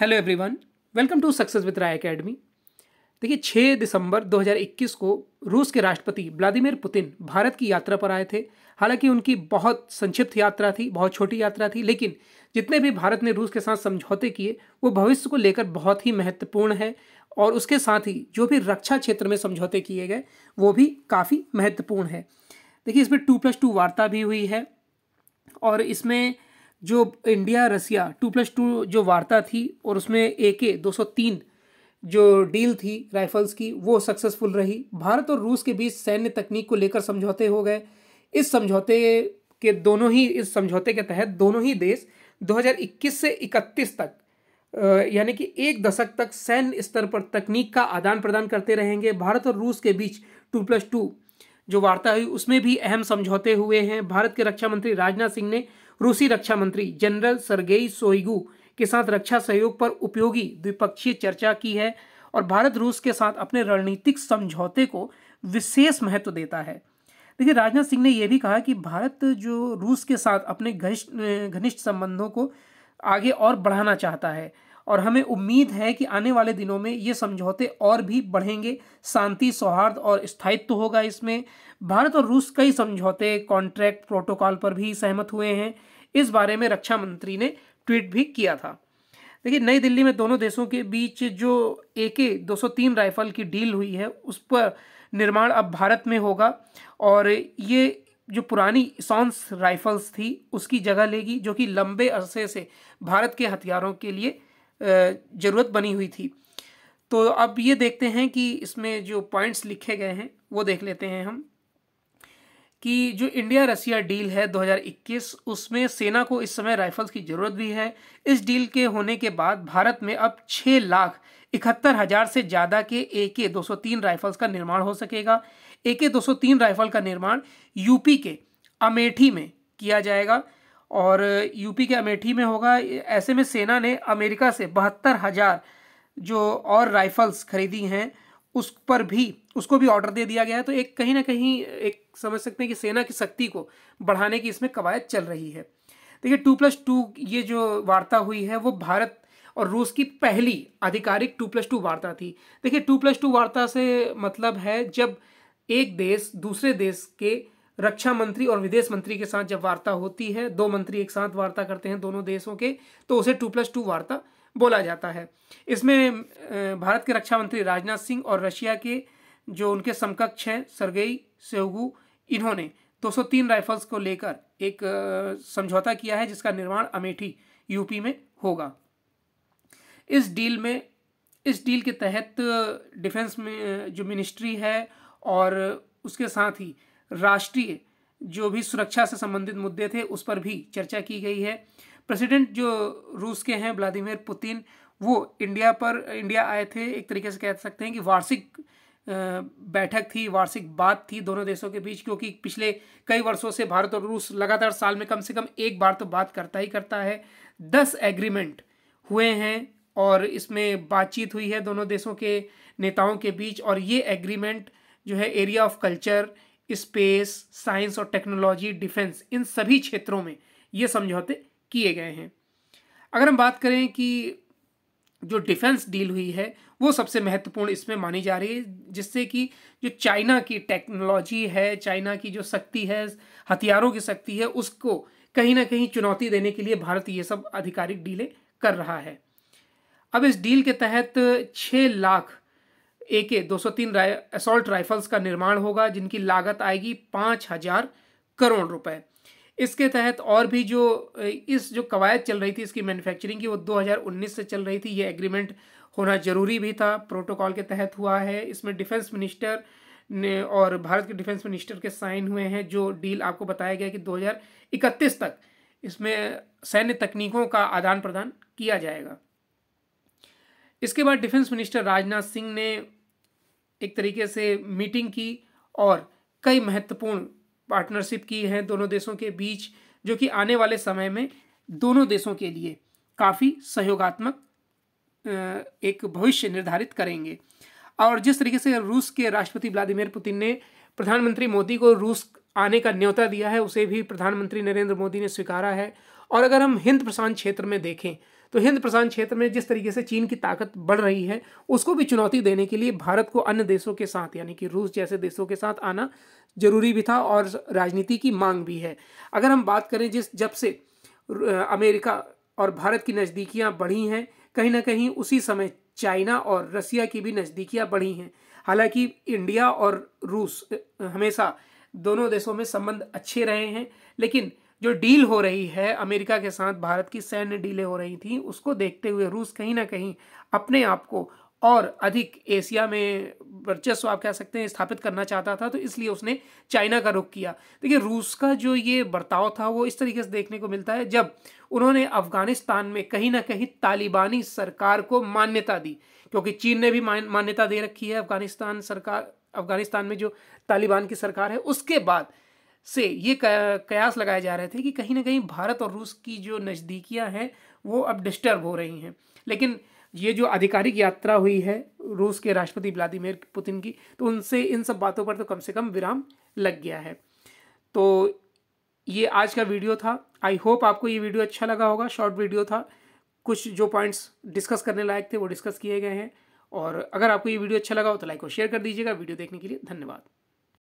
hello everyone welcome to success with Rai academy देखिए 6 दिसंबर 2021 को रूस के राष्ट्रपति व्लादिमीर पुतिन भारत की यात्रा पर आए थे हालांकि उनकी बहुत संक्षिप्त यात्रा थी बहुत छोटी यात्रा थी लेकिन जितने भी भारत ने रूस के साथ समझौते किए वो भविष्य को लेकर बहुत ही महत्वपूर्ण है और उसके साथ ही जो भी रक्षा क्षेत्र में समझौते किए गए वो भी काफ़ी महत्वपूर्ण है देखिए इसमें टू प्लस टू वार्ता भी हुई है और इसमें जो India Russia two plus two जो वार्ता थी और उसमें ए के दो सौ तीन जो डील थी राइफल्स की वो सक्सेसफुल रही भारत और रूस के बीच सैन्य तकनीक को लेकर समझौते हो गए इस समझौते के दोनों ही इस समझौते के तहत दोनों ही देश 2021 से 31 तक यानी कि एक दशक तक सैन्य स्तर पर तकनीक का आदान प्रदान करते रहेंगे भारत और रूस के बीच टू प्लस टू जो वार्ता हुई उसमें भी अहम समझौते हुए हैं भारत के रक्षा मंत्री राजनाथ सिंह ने रूसी रक्षा मंत्री जनरल सरगेई सोइगू के साथ रक्षा सहयोग पर उपयोगी द्विपक्षीय चर्चा की है और भारत रूस के साथ अपने रणनीतिक समझौते को विशेष महत्व देता है देखिए राजनाथ सिंह ने यह भी कहा कि भारत जो रूस के साथ अपने घनिष्ठ घनिष्ठ संबंधों को आगे और बढ़ाना चाहता है और हमें उम्मीद है कि आने वाले दिनों में ये समझौते और भी बढ़ेंगे शांति सौहार्द और स्थायित्व तो होगा इसमें भारत और रूस कई समझौते कॉन्ट्रैक्ट प्रोटोकॉल पर भी सहमत हुए हैं इस बारे में रक्षा मंत्री ने ट्वीट भी किया था देखिए नई दिल्ली में दोनों देशों के बीच जो ए के दो राइफल की डील हुई है उस पर निर्माण अब भारत में होगा और ये जो पुरानी सॉन्स राइफल्स थी उसकी जगह लेगी जो कि लंबे अरसे से भारत के हथियारों के लिए ज़रूरत बनी हुई थी तो अब ये देखते हैं कि इसमें जो पॉइंट्स लिखे गए हैं वो देख लेते हैं हम कि जो इंडिया रसिया डील है 2021 उसमें सेना को इस समय राइफल्स की ज़रूरत भी है इस डील के होने के बाद भारत में अब छः लाख इकहत्तर हज़ार से ज़्यादा के ए के दो राइफल्स का निर्माण हो सकेगा ए के दो राइफल का निर्माण यूपी के अमेठी में किया जाएगा और यूपी के अमेठी में होगा ऐसे में सेना ने अमेरिका से बहत्तर हज़ार जो और राइफल्स खरीदी हैं उस पर भी उसको भी ऑर्डर दे दिया गया है तो एक कहीं ना कहीं एक समझ सकते हैं कि सेना की शक्ति को बढ़ाने की इसमें कवायद चल रही है देखिए टू प्लस टू ये जो वार्ता हुई है वो भारत और रूस की पहली आधिकारिक टू प्लस टू वार्ता थी देखिए टू प्लस टू वार्ता से मतलब है जब एक देश दूसरे देश के रक्षा मंत्री और विदेश मंत्री के साथ जब वार्ता होती है दो मंत्री एक साथ वार्ता करते हैं दोनों देशों के तो उसे टू प्लस टू वार्ता बोला जाता है इसमें भारत के रक्षा मंत्री राजनाथ सिंह और रशिया के जो उनके समकक्ष हैं सरगेई सेवगू इन्होंने 203 राइफल्स को लेकर एक समझौता किया है जिसका निर्माण अमेठी यूपी में होगा इस डील में इस डील के तहत डिफेंस में जो मिनिस्ट्री है और उसके साथ ही राष्ट्रीय जो भी सुरक्षा से संबंधित मुद्दे थे उस पर भी चर्चा की गई है प्रेसिडेंट जो रूस के हैं व्लादिमिर पुतिन वो इंडिया पर इंडिया आए थे एक तरीके से कह सकते हैं कि वार्षिक बैठक थी वार्षिक बात थी दोनों देशों के बीच क्योंकि पिछले कई वर्षों से भारत और रूस लगातार साल में कम से कम एक बार तो बात करता ही करता है दस एग्रीमेंट हुए हैं और इसमें बातचीत हुई है दोनों देशों के नेताओं के बीच और ये एग्रीमेंट जो है area of culture space science और टेक्नोलॉजी डिफेंस इन सभी क्षेत्रों में ये समझौते किए गए हैं अगर हम बात करें कि जो डिफेंस डील हुई है वो सबसे महत्वपूर्ण इसमें मानी जा रही है जिससे कि जो चाइना की टेक्नोलॉजी है चाइना की जो शक्ति है हथियारों की शक्ति है उसको कहीं ना कहीं चुनौती देने के लिए भारत ये सब आधिकारिक डीलें कर रहा है अब इस डील के तहत छः लाख ए के दो राइ, असोल्ट राइफल्स का निर्माण होगा जिनकी लागत आएगी पाँच हज़ार करोड़ रुपए इसके तहत और भी जो इस जो कवायद चल रही थी इसकी मैन्युफैक्चरिंग की वो 2019 से चल रही थी ये एग्रीमेंट होना ज़रूरी भी था प्रोटोकॉल के तहत हुआ है इसमें डिफेंस मिनिस्टर ने और भारत के डिफेंस मिनिस्टर के साइन हुए हैं जो डील आपको बताया गया कि 2031 तक इसमें सैन्य तकनीकों का आदान प्रदान किया जाएगा इसके बाद डिफेंस मिनिस्टर राजनाथ सिंह ने एक तरीके से मीटिंग की और कई महत्वपूर्ण पार्टनरशिप की हैं दोनों देशों के बीच जो कि आने वाले समय में दोनों देशों के लिए काफ़ी सहयोगात्मक एक भविष्य निर्धारित करेंगे और जिस तरीके से रूस के राष्ट्रपति व्लादिमीर पुतिन ने प्रधानमंत्री मोदी को रूस आने का न्योता दिया है उसे भी प्रधानमंत्री नरेंद्र मोदी ने स्वीकारा है और अगर हम हिंद प्रशांत क्षेत्र में देखें तो हिंद प्रशांत क्षेत्र में जिस तरीके से चीन की ताकत बढ़ रही है उसको भी चुनौती देने के लिए भारत को अन्य देशों के साथ यानी कि रूस जैसे देशों के साथ आना जरूरी भी था और राजनीति की मांग भी है अगर हम बात करें जिस जब से अमेरिका और भारत की नज़दीकियाँ बढ़ी हैं कहीं ना कहीं उसी समय चाइना और रसिया की भी नज़दीकियाँ बढ़ी हैं हालांकि इंडिया और रूस हमेशा दोनों देशों में संबंध अच्छे रहे हैं लेकिन जो डील हो रही है अमेरिका के साथ भारत की सैन्य डीलें हो रही थी उसको देखते हुए रूस कहीं ना कहीं अपने आप को और अधिक एशिया में वर्चस्व आप कह सकते हैं स्थापित करना चाहता था तो इसलिए उसने चाइना का रुख किया देखिए रूस का जो ये बर्ताव था वो इस तरीके से देखने को मिलता है जब उन्होंने अफगानिस्तान में कहीं ना कहीं तालिबानी सरकार को मान्यता दी क्योंकि चीन ने भी मान्यता दे रखी है अफगानिस्तान सरकार अफगानिस्तान में जो तालिबान की सरकार है उसके बाद से ये कयास लगाए जा रहे थे कि कहीं ना कहीं भारत और रूस की जो नज़दीकियाँ हैं वो अब डिस्टर्ब हो रही हैं लेकिन ये जो आधिकारिक यात्रा हुई है रूस के राष्ट्रपति व्लादिमिर पुतिन की तो उनसे इन सब बातों पर तो कम से कम विराम लग गया है तो ये आज का वीडियो था आई होप आपको ये वीडियो अच्छा लगा होगा शॉर्ट वीडियो था कुछ जो पॉइंट्स डिस्कस करने लायक थे वो डिस्कस किए गए हैं और अगर आपको ये वीडियो अच्छा लगा हो तो लाइक और शेयर कर दीजिएगा वीडियो देखने के लिए धन्यवाद